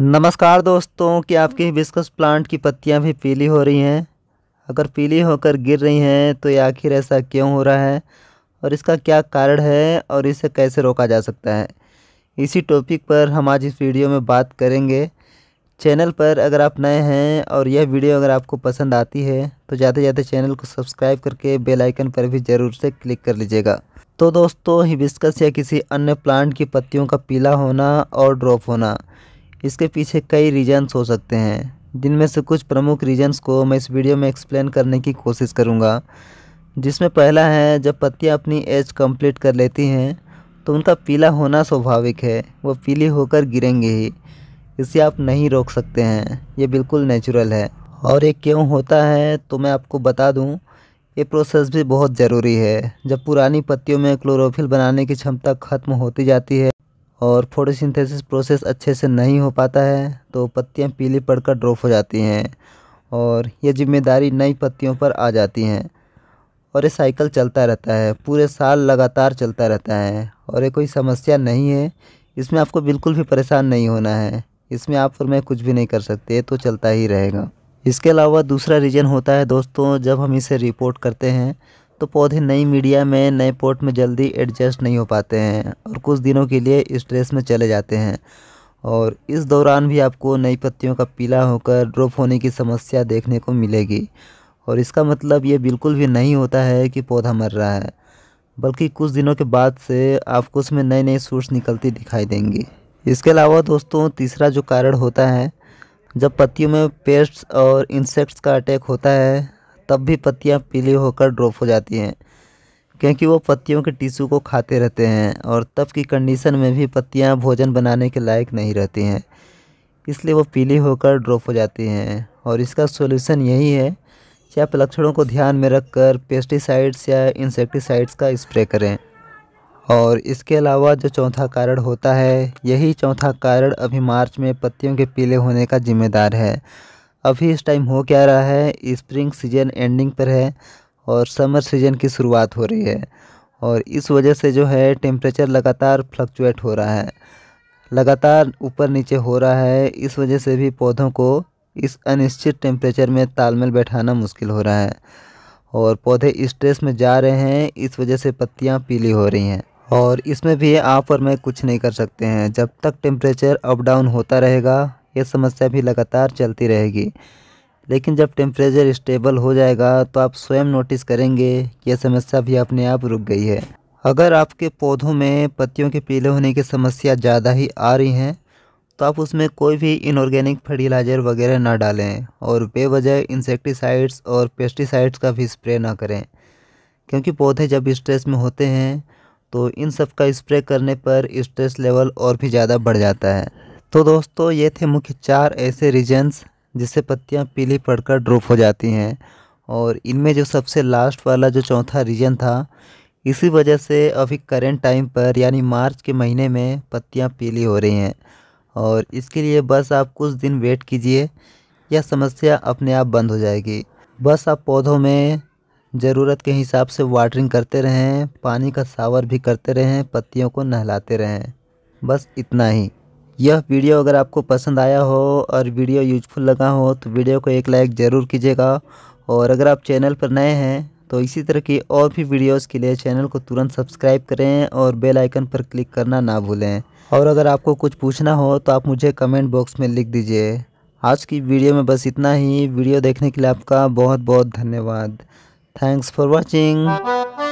नमस्कार दोस्तों कि आपके विस्कस प्लांट की पत्तियां भी पीली हो रही हैं अगर पीली होकर गिर रही हैं तो ये आखिर ऐसा क्यों हो रहा है और इसका क्या कारण है और इसे कैसे रोका जा सकता है इसी टॉपिक पर हम आज इस वीडियो में बात करेंगे चैनल पर अगर आप नए हैं और यह वीडियो अगर आपको पसंद आती है तो जाते जाते चैनल को सब्सक्राइब करके बेल आइकन पर भी ज़रूर से क्लिक कर लीजिएगा तो दोस्तों हिबिस्कस या किसी अन्य प्लांट की पत्तियों का पीला होना और ड्रॉप होना इसके पीछे कई रीजन्स हो सकते हैं जिनमें से कुछ प्रमुख रीजन्स को मैं इस वीडियो में एक्सप्लेन करने की कोशिश करूँगा जिसमें पहला है जब पत्तियाँ अपनी एज कंप्लीट कर लेती हैं तो उनका पीला होना स्वाभाविक है वो पीली होकर गिरेंगे ही इसे आप नहीं रोक सकते हैं ये बिल्कुल नेचुरल है और ये क्यों होता है तो मैं आपको बता दूं ये प्रोसेस भी बहुत ज़रूरी है जब पुरानी पत्तियों में क्लोरोफिल बनाने की क्षमता खत्म होती जाती है और फोटोसिंथेसिस प्रोसेस अच्छे से नहीं हो पाता है तो पत्तियां पीली पड़कर ड्रॉप हो जाती हैं और यह जिम्मेदारी नई पत्तियों पर आ जाती हैं और ये साइकिल चलता रहता है पूरे साल लगातार चलता रहता है और ये कोई समस्या नहीं है इसमें आपको बिल्कुल भी परेशान नहीं होना है इसमें आप और मैं कुछ भी नहीं कर सकते तो चलता ही रहेगा इसके अलावा दूसरा रीज़न होता है दोस्तों जब हम इसे रिपोर्ट करते हैं तो पौधे नई मीडिया में नए पोर्ट में जल्दी एडजस्ट नहीं हो पाते हैं और कुछ दिनों के लिए स्ट्रेस में चले जाते हैं और इस दौरान भी आपको नई पत्तियों का पीला होकर ड्रॉप होने की समस्या देखने को मिलेगी और इसका मतलब ये बिल्कुल भी नहीं होता है कि पौधा मर रहा है बल्कि कुछ दिनों के बाद से आपको उसमें नए नए सूट्स निकलती दिखाई देंगी इसके अलावा दोस्तों तीसरा जो कारण होता है जब पत्तियों में पेस्ट्स और इंसेक्ट्स का अटैक होता है तब भी पत्तियाँ पीली होकर ड्रॉप हो जाती हैं क्योंकि वो पत्तियों के टिशू को खाते रहते हैं और तब की कंडीशन में भी पत्तियाँ भोजन बनाने के लायक नहीं रहती हैं इसलिए वो पीली होकर ड्रॉप हो जाती हैं और इसका सोल्यूशन यही है कि आप लक्षणों को ध्यान में रखकर पेस्टिसाइड्स या इंसेक्टिसाइड्स का स्प्रे करें और इसके अलावा जो चौथा कारण होता है यही चौथा कारण अभी मार्च में पत्तियों के पीले होने का जिम्मेदार है अभी इस टाइम हो क्या रहा है स्प्रिंग सीजन एंडिंग पर है और समर सीजन की शुरुआत हो रही है और इस वजह से जो है टेम्परेचर लगातार फ्लक्चुएट हो रहा है लगातार ऊपर नीचे हो रहा है इस वजह से भी पौधों को इस अनिश्चित टेम्परेचर में तालमेल बैठाना मुश्किल हो रहा है और पौधे स्ट्रेस में जा रहे हैं इस वजह से पत्तियाँ पीली हो रही हैं और इसमें भी आप और मैं कुछ नहीं कर सकते हैं जब तक टेम्परेचर अप डाउन होता रहेगा ये समस्या भी लगातार चलती रहेगी लेकिन जब टेम्परेचर स्टेबल हो जाएगा तो आप स्वयं नोटिस करेंगे कि यह समस्या भी अपने आप रुक गई है अगर आपके पौधों में पत्तियों के पीले होने की समस्या ज़्यादा ही आ रही हैं तो आप उसमें कोई भी इनऑर्गेनिक फर्टिलाइज़र वगैरह ना डालें और बेवजह इंसेक्टिसाइड्स और पेस्टिसाइड्स का भी स्प्रे ना करें क्योंकि पौधे जब स्ट्रेस में होते हैं तो इन सब का स्प्रे करने पर स्ट्रेस लेवल और भी ज़्यादा बढ़ जाता है तो दोस्तों ये थे मुख्य चार ऐसे रीजन्स जिससे पत्तियाँ पीली पड़कर ड्रॉप हो जाती हैं और इनमें जो सबसे लास्ट वाला जो चौथा रीजन था इसी वजह से अभी करेंट टाइम पर यानी मार्च के महीने में पत्तियाँ पीली हो रही हैं और इसके लिए बस आप कुछ दिन वेट कीजिए यह समस्या अपने आप बंद हो जाएगी बस आप पौधों में ज़रूरत के हिसाब से वाटरिंग करते रहें पानी का सावर भी करते रहें पत्तियों को नहलाते रहें बस इतना ही यह वीडियो अगर आपको पसंद आया हो और वीडियो यूजफुल लगा हो तो वीडियो को एक लाइक ज़रूर कीजिएगा और अगर आप चैनल पर नए हैं तो इसी तरह की और भी वीडियोस के लिए चैनल को तुरंत सब्सक्राइब करें और बेल आइकन पर क्लिक करना ना भूलें और अगर आपको कुछ पूछना हो तो आप मुझे कमेंट बॉक्स में लिख दीजिए आज की वीडियो में बस इतना ही वीडियो देखने के लिए आपका बहुत बहुत धन्यवाद थैंक्स फॉर वॉचिंग